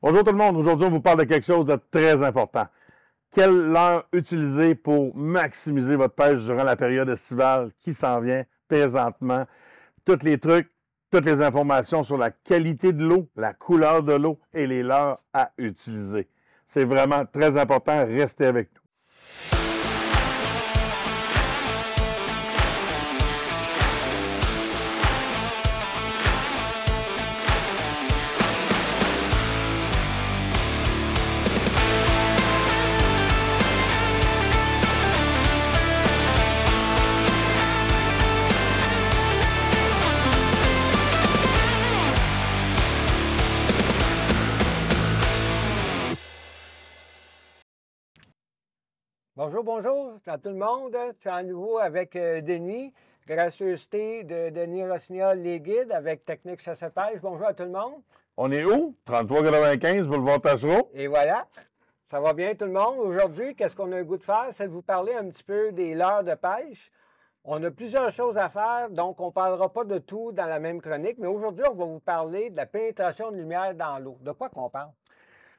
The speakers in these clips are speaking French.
Bonjour tout le monde. Aujourd'hui, on vous parle de quelque chose de très important. Quelle leurre utiliser pour maximiser votre pêche durant la période estivale qui s'en vient présentement? Tous les trucs, toutes les informations sur la qualité de l'eau, la couleur de l'eau et les leurres à utiliser. C'est vraiment très important. Restez avec nous. Bonjour, bonjour à tout le monde. Tu es à nouveau avec euh, Denis. Gracieuseté de Denis Rossignol, les guides, avec Technique pêche Bonjour à tout le monde. On est où? 3395 Boulevard Tassereau. Et voilà. Ça va bien tout le monde. Aujourd'hui, qu'est-ce qu'on a le goût de faire? C'est de vous parler un petit peu des leurres de pêche. On a plusieurs choses à faire, donc on ne parlera pas de tout dans la même chronique, mais aujourd'hui, on va vous parler de la pénétration de lumière dans l'eau. De quoi qu'on parle?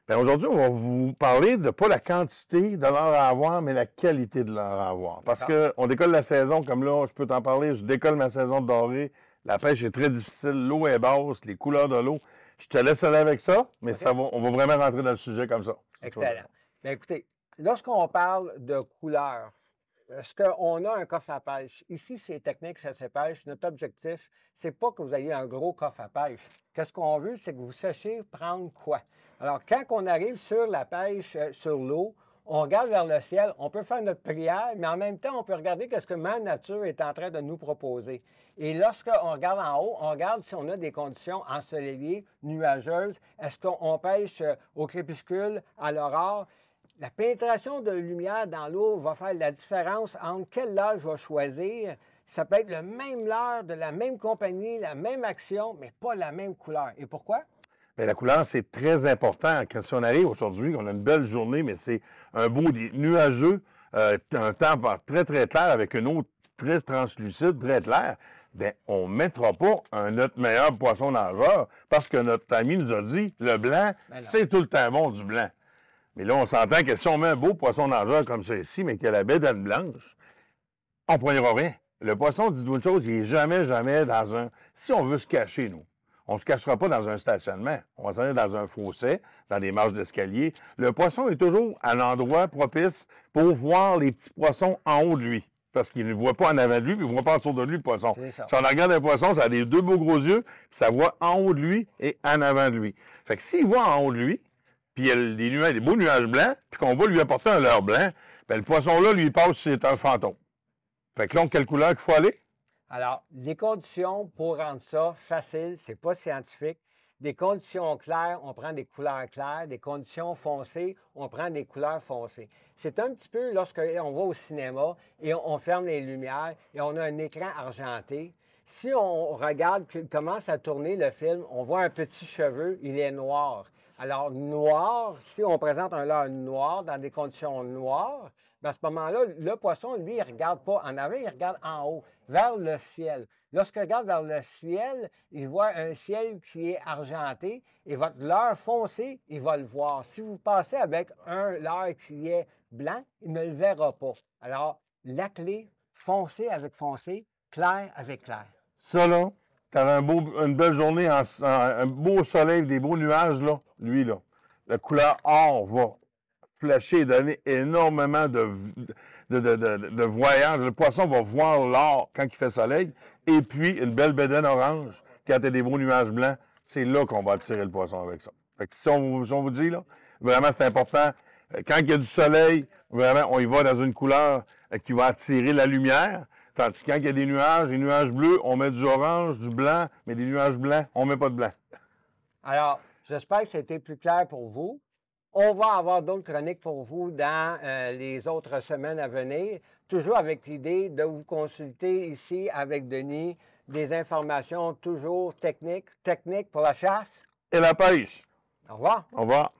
Ben, aujourd'hui, on va vous parler de pas la quantité de l'or à avoir, mais la qualité de l'or à avoir. Parce ah. que on décolle la saison, comme là, je peux t'en parler, je décolle ma saison dorée. La pêche est très difficile, l'eau est basse, les couleurs de l'eau. Je te laisse aller avec ça, mais ça on va vraiment rentrer dans le sujet comme ça. Excellent. Ben, écoutez, lorsqu'on parle de couleurs, est-ce qu'on a un coffre à pêche? Ici, c'est technique ça et pêche. Notre objectif, c'est pas que vous ayez un gros coffre à pêche. Qu'est-ce qu'on veut, c'est que vous sachiez prendre quoi. Alors, quand on arrive sur la pêche, euh, sur l'eau, on regarde vers le ciel, on peut faire notre prière, mais en même temps, on peut regarder qu'est-ce que ma nature est en train de nous proposer. Et lorsqu'on regarde en haut, on regarde si on a des conditions ensoleillées, nuageuses, est-ce qu'on pêche euh, au crépuscule, à l'aurore. La pénétration de lumière dans l'eau va faire la différence entre quelle heure je vais choisir. Ça peut être le même lard de la même compagnie, la même action, mais pas la même couleur. Et pourquoi? Bien, la couleur, c'est très important. Quand si on arrive aujourd'hui, on a une belle journée, mais c'est un beau nuageux, euh, un temps très, très clair avec une eau très translucide, très claire. Bien, on ne mettra pas un notre meilleur poisson nageur parce que notre ami nous a dit le blanc, ben c'est tout le temps bon du blanc. Et là, on s'entend que si on met un beau poisson nageur comme ici, mais qu'il a la bête d'Anne Blanche, on ne prendra rien. Le poisson, dit vous une chose, il n'est jamais, jamais dans un. Si on veut se cacher, nous, on ne se cachera pas dans un stationnement. On va s'en aller dans un fossé, dans des marches d'escalier. Le poisson est toujours à l'endroit propice pour voir les petits poissons en haut de lui. Parce qu'il ne voit pas en avant de lui, puis il ne voit pas autour de lui le poisson. Ça. Si on regarde un poisson, ça a des deux beaux gros yeux, ça voit en haut de lui et en avant de lui. Fait que s'il voit en haut de lui, puis il y a des, beaux nuages blancs, puis qu'on va lui apporter un leurre blanc, bien, le poisson-là lui passe, c'est un fantôme. Fait que là, quelle couleur qu'il faut aller? Alors, les conditions pour rendre ça facile, c'est pas scientifique. Des conditions claires, on prend des couleurs claires. Des conditions foncées, on prend des couleurs foncées. C'est un petit peu lorsque eh, on va au cinéma et on, ferme les lumières et on a un écran argenté. Si on regarde commence à tourner le film, on voit un petit cheveu, il est noir. Alors, noir, si on présente un leurre noir dans des conditions noires, ben, à ce moment-là, le poisson, lui, il regarde pas en avant, il regarde en haut, vers le ciel. Lorsqu'il regarde vers le ciel, il voit un ciel qui est argenté et votre leurre foncé, il va le voir. Si vous passez avec un leurre qui est blanc, il ne le verra pas. Alors, la clé, foncé avec foncé, clair avec clair. Selon T'as un une belle journée, un beau soleil, des beaux nuages, là. Lui, là. La couleur or va flasher et donner énormément de, de, Le poisson va voir l'or quand il fait soleil. Et puis, une belle bédaine orange quand a des beaux nuages blancs. C'est là qu'on va attirer le poisson avec ça. Fait si on, vous dit, là, vraiment, c'est important. Euh, quand il y a du soleil, vraiment, on y va dans une couleur euh, qui va attirer la lumière quand il y a des nuages, des nuages bleus, on met du orange, du blanc, mais des nuages blancs, on met pas de blanc. Alors, j'espère que c'était plus clair pour vous. On va avoir d'autres chroniques pour vous dans euh, les autres semaines à venir, toujours avec l'idée de vous consulter ici avec Denis des informations toujours techniques, techniques pour la chasse. Et la pêche. Au revoir. Au revoir.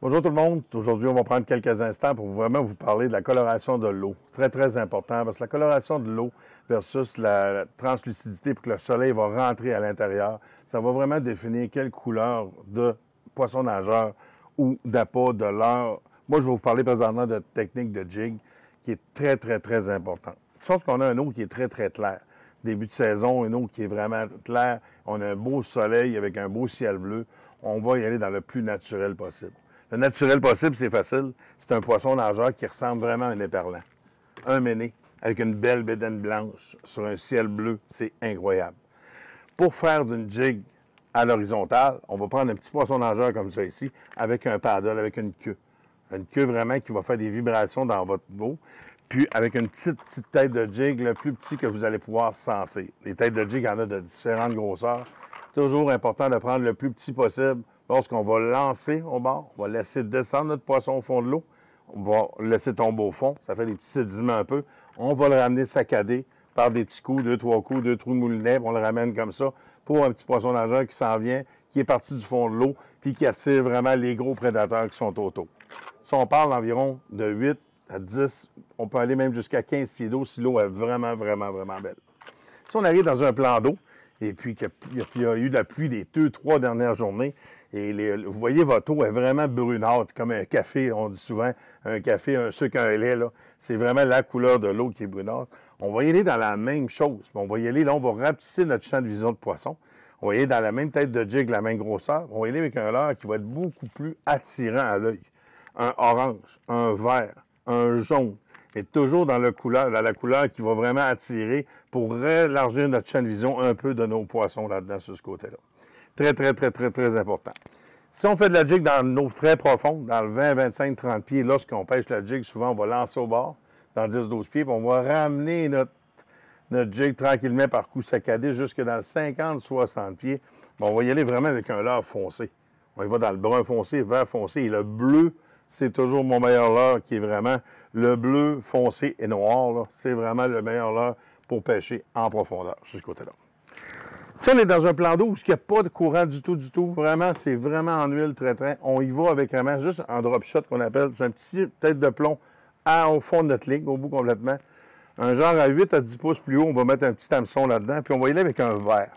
Bonjour tout le monde. Aujourd'hui, on va prendre quelques instants pour vraiment vous parler de la coloration de l'eau. Très, très important parce que la coloration de l'eau versus la translucidité pour que le soleil va rentrer à l'intérieur, ça va vraiment définir quelle couleur de poisson nageur ou d'appât de l'heure. Moi, je vais vous parler présentement de technique de jig qui est très, très, très importante. Sauf qu'on a un eau qui est très, très claire. Début de saison, une eau qui est vraiment claire. On a un beau soleil avec un beau ciel bleu. On va y aller dans le plus naturel possible. Le naturel possible, c'est facile. C'est un poisson nageur qui ressemble vraiment à un éperlan. Un méné avec une belle bédaine blanche sur un ciel bleu. C'est incroyable. Pour faire d'une jig à l'horizontale, on va prendre un petit poisson nageur comme ça ici, avec un paddle, avec une queue. Une queue vraiment qui va faire des vibrations dans votre eau. Puis avec une petite, petite tête de jig, le plus petit que vous allez pouvoir sentir. Les têtes de jig, en a de différentes grosseurs. Toujours important de prendre le plus petit possible Lorsqu'on va lancer au bord, on va laisser descendre notre poisson au fond de l'eau. On va laisser tomber au fond. Ça fait des petits sédiments un peu. On va le ramener saccadé par des petits coups, deux, trois coups, deux trous de moulinet. On le ramène comme ça pour un petit poisson nageur qui s'en vient, qui est parti du fond de l'eau, puis qui attire vraiment les gros prédateurs qui sont autour. Si on parle d'environ de 8 à 10, on peut aller même jusqu'à 15 pieds d'eau si l'eau est vraiment, vraiment, vraiment belle. Si on arrive dans un plan d'eau, et puis qu'il y, a eu de la pluie des deux, trois dernières journées, et vous voyez, votre eau est vraiment brunâtre, comme un café. On dit souvent un café, un sucre, un lait. C'est vraiment la couleur de l'eau qui est brunâtre. On va y aller dans la même chose. On va y aller, là, on va rapetisser notre champ de vision de poisson. On va y aller dans la même tête de jig, la même grosseur. On va y aller avec un leurre qui va être beaucoup plus attirant à l'œil. Un orange, un vert, un jaune. Et toujours dans la couleur, dans la couleur qui va vraiment attirer pour élargir notre champ de vision un peu de nos poissons là-dedans, sur ce côté-là. Très, très, très, très, très important. Si on fait de la jig dans eau très profonde, dans le 20, 25, 30 pieds, lorsqu'on pêche la jig, souvent, on va lancer au bord, dans 10, 12 pieds, puis on va ramener notre, notre jig tranquillement par coup saccadé jusque dans 50, 60 pieds. on va y aller vraiment avec un leurre foncé. On y va dans le brun foncé, vert foncé, et le bleu, c'est toujours mon meilleur leurre qui est vraiment le bleu foncé et noir. C'est vraiment le meilleur leurre pour pêcher en profondeur, sur ce côté-là. Si on est dans un plan d'eau où il n'y a pas de courant du tout, du tout, vraiment, c'est vraiment en huile très très. On y va avec vraiment juste un drop shot qu'on appelle. C'est un petit tête de plomb à, au fond de notre ligne, au bout complètement. Un genre à 8 à 10 pouces plus haut, on va mettre un petit hameçon là-dedans, puis on va y aller avec un verre.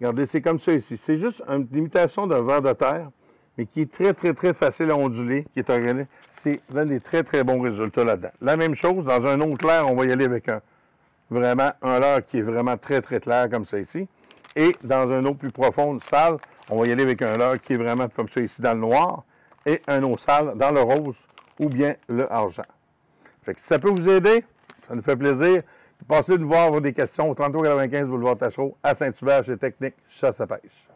Regardez, c'est comme ça ici. C'est juste une imitation d'un verre de terre, mais qui est très, très, très facile à onduler, qui est organisé. C'est vraiment des très, très bons résultats là-dedans. La même chose, dans un autre clair, on va y aller avec un vraiment un leurre qui est vraiment très, très clair, comme ça ici. Et dans un eau plus profonde, sale, on va y aller avec un leurre qui est vraiment comme ça ici dans le noir et un eau sale dans le rose ou bien le argent. Fait que si ça peut vous aider, ça nous fait plaisir. Passez nous voir pour des questions au 3395 Boulevard Tachereau à Saint-Hubert chez Technique Chasse à pêche.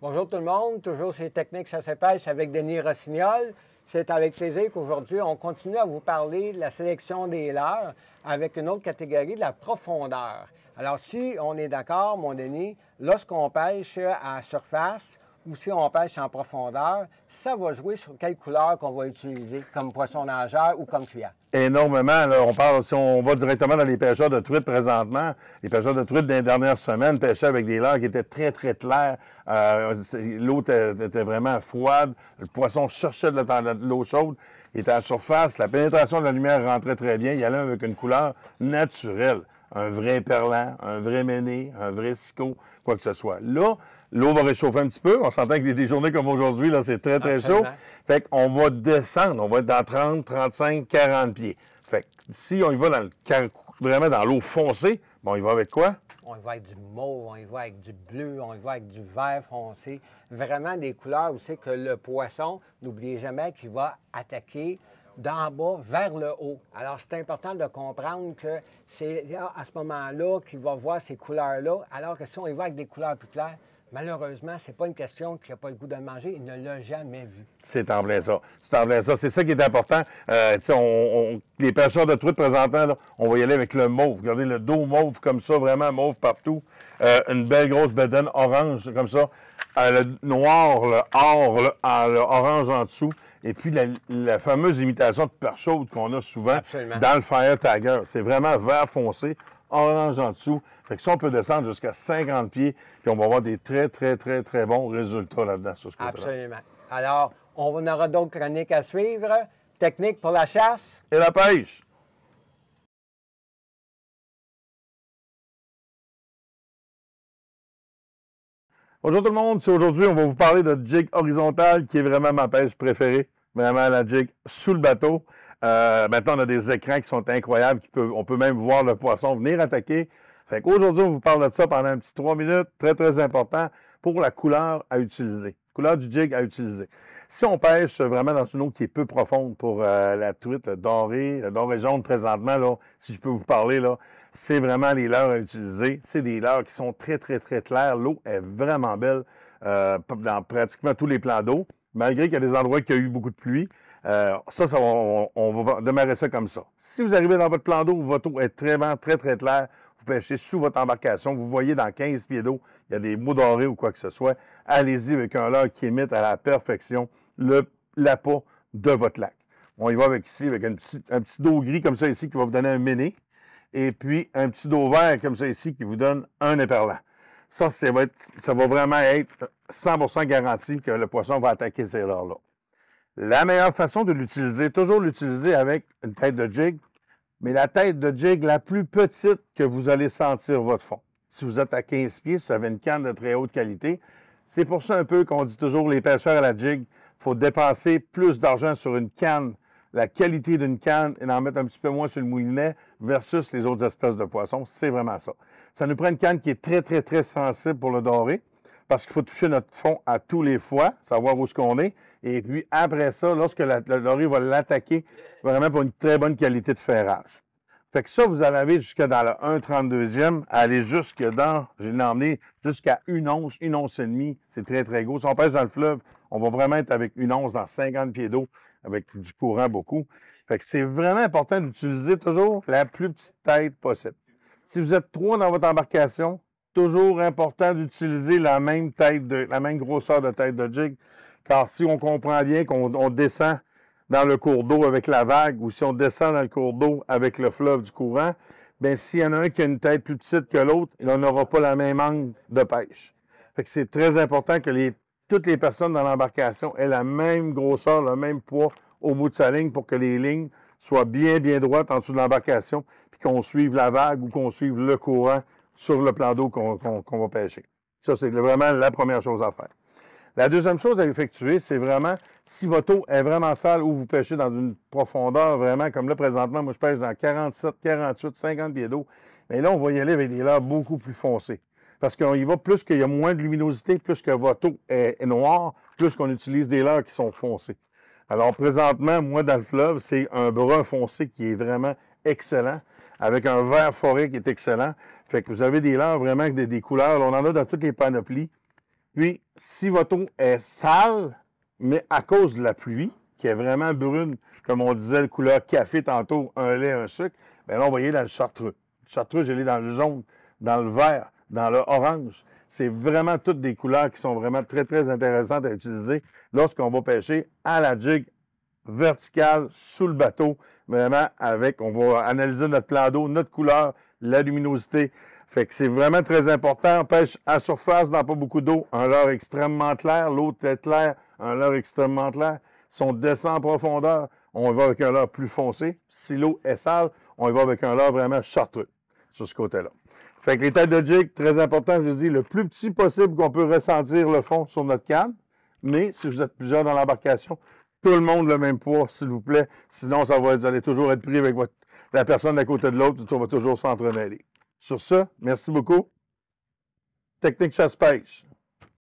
Bonjour tout le monde, toujours chez Technique Chasse à Pêche avec Denis Rossignol. C'est avec plaisir qu'aujourd'hui, on continue à vous parler de la sélection des leurres avec une autre catégorie de la profondeur. Alors, si on est d'accord, mon Denis, lorsqu'on pêche à surface, ou si on pêche en profondeur, ça va jouer sur quelle couleur qu'on va utiliser comme poisson nageur ou comme cuillère. Énormément. on parle, si on va directement dans les pêcheurs de truites présentement, les pêcheurs de truites des dernières semaines pêchaient avec des leurres qui étaient très, très claires. Euh, l'eau était, vraiment froide. Le poisson cherchait de l'eau chaude. Il était à la surface. La pénétration de la lumière rentrait très bien. Il allait avec une couleur naturelle un vrai perlant, un vrai méné, un vrai sico, quoi que ce soit. Là, l'eau va réchauffer un petit peu. On s'entend que des journées comme aujourd'hui, là, c'est très, très chaud. Fait qu'on va descendre. On va être dans 30, 35, 40 pieds. Fait si on y va dans le, vraiment dans l'eau foncée, bon, on y va avec quoi? On y va avec du mauve, on y va avec du bleu, on y va avec du vert foncé. Vraiment des couleurs où que le poisson, n'oubliez jamais qu'il va attaquer d'en bas vers le haut. Alors, c'est important de comprendre que c'est à ce moment-là qu'il va voir ces couleurs-là, alors que si on y va avec des couleurs plus claires, Malheureusement, ce n'est pas une question qu'il n'a pas le goût de manger. Il ne l'a jamais vu. C'est en plein ça. C'est en plein ça. C'est ça qui est important. Euh, les pêcheurs de truites présentant, on va y aller avec le mauve. Regardez le dos mauve comme ça, vraiment mauve partout. Euh, une belle grosse bedaine orange comme ça. Euh, le noir, le or, le orange en dessous. Et puis la, fameuse imitation de peur chaude qu'on a souvent dans le Fire Tiger. C'est vraiment vert foncé, orange en dessous. Fait que ça, on peut descendre jusqu'à 50 pieds, puis on va avoir des très, très, très, très bons résultats là-dedans Absolument. Alors, on aura d'autres chroniques à suivre. Technique pour la chasse. Et la pêche. Bonjour tout le monde, aujourd'hui, on va vous parler de jig horizontal qui est vraiment ma pêche préférée. Vraiment la jig sous le bateau. Euh, maintenant, on a des écrans qui sont incroyables. on peut même voir le poisson venir attaquer. Fait qu'aujourd'hui, on vous parle de ça pendant un petit trois minutes. Très, très important pour la couleur à utiliser. Couleur du jig à utiliser. Si on pêche vraiment dans une eau qui est peu profonde pour euh, la truite dorée, la dorée jaune présentement, là, si je peux vous parler, là, c'est vraiment les leurres à utiliser. C'est des leurres qui sont très, très, très claires. L'eau est vraiment belle euh, dans pratiquement tous les plans d'eau malgré qu'il y a des endroits qui a eu beaucoup de pluie. Euh, ça, on, va démarrer ça comme ça. Si vous arrivez dans votre plan d'eau, votre eau est très, très, très claire, vous pêchez sous votre embarcation, vous voyez dans 15 pieds d'eau, il y a des mots dorés ou quoi que ce soit, allez-y avec un leurre qui imite à la perfection le l'appât de votre lac. On y va avec ici, avec un petit, un petit dos gris comme ça ici qui va vous donner un méné, et puis un petit dos vert comme ça ici qui vous donne un éperlant. Ça, ça va, vraiment être 100% garanti que le poisson va attaquer ces leurres là La meilleure façon de l'utiliser, toujours l'utiliser avec une tête de jig, mais la tête de jig la plus petite que vous allez sentir votre fond. Si vous êtes à 15 pieds, si vous avez une canne de très haute qualité, c'est pour ça un peu qu'on dit toujours les pêcheurs à la jig, il faut dépenser plus d'argent sur une canne la qualité d'une canne et d'en mettre un petit peu moins sur le moulinet versus les autres espèces de poissons. C'est vraiment ça. Ça nous prend une canne qui est très, très, très sensible pour le doré parce qu'il faut toucher notre fond à tous les fois, savoir où ce qu'on est. Et puis après ça, lorsque le doré va l'attaquer, vraiment pour une très bonne qualité de ferrage. Fait que ça, vous en avez jusqu'à dans le 1,32e, aller jusque dans, j'ai l'emmené jusqu'à une once, une once et demie. C'est très, très gros. Si on pèse dans le fleuve, on va vraiment être avec une once dans 50 pieds d'eau, avec du courant beaucoup. Fait que c'est vraiment important d'utiliser toujours la plus petite tête possible. Si vous êtes trois dans votre embarcation, toujours important d'utiliser la même tête de, la même grosseur de tête de jig. Car si on comprend bien qu'on descend dans le cours d'eau avec la vague ou si on descend dans le cours d'eau avec le fleuve du courant, ben s'il y en a un qui a une tête plus petite que l'autre, on n'aura pas la même angle de pêche. Fait que c'est très important que toutes les personnes dans l'embarcation aient la même grosseur, le même poids au bout de sa ligne pour que les lignes soient bien, bien droites en dessous de l'embarcation, puis qu'on suive la vague ou qu'on suive le courant sur le plan d'eau qu'on va pêcher. Ça, c'est vraiment la première chose à faire. La deuxième chose à effectuer, c'est vraiment, si votre eau est vraiment sale ou vous pêchez dans une profondeur vraiment, comme là présentement, moi je pêche dans 47, 48, 50 pieds d'eau, mais là on va y aller avec des leurres beaucoup plus foncés, Parce qu'on y va plus qu'il y a moins de luminosité, plus que votre eau est, noire, plus qu'on utilise des leurres qui sont foncés. Alors présentement, moi dans le fleuve, c'est un brun foncé qui est vraiment excellent, avec un vert forêt qui est excellent. Fait que vous avez des leurres vraiment avec des, des couleurs. on en a dans toutes les panoplies. Puis, si votre eau est sale, mais à cause de la pluie, qui est vraiment brune, comme on disait, le couleur café tantôt, un lait, un sucre, bien là, on va dans le chartreux. Le chartreux, je l'ai dans le jaune, dans le vert, dans le orange. C'est vraiment toutes des couleurs qui sont vraiment très, très intéressantes à utiliser lorsqu'on va pêcher à la jig verticale sous le bateau, vraiment avec, on va analyser notre plan d'eau, notre couleur, la luminosité, fait que c'est vraiment très important. pêche à surface, dans pas beaucoup d'eau, un leurre extrêmement clair, l'eau est claire, un leurre extrêmement clair. Si on descend en profondeur, on va avec un leurre plus foncé. Si l'eau est sale, on va avec un leurre vraiment chartreux sur ce côté-là. Fait que les de jig, très important, je vous dis, le plus petit possible qu'on peut ressentir le fond sur notre canne. Mais si vous êtes plusieurs dans l'embarcation, tout le monde le même poids, s'il vous plaît. Sinon, ça va, vous allez toujours être pris avec votre, la personne à côté de l'autre, on va toujours s'entremêler. Sur ce, merci beaucoup. Technique chasse-pêche.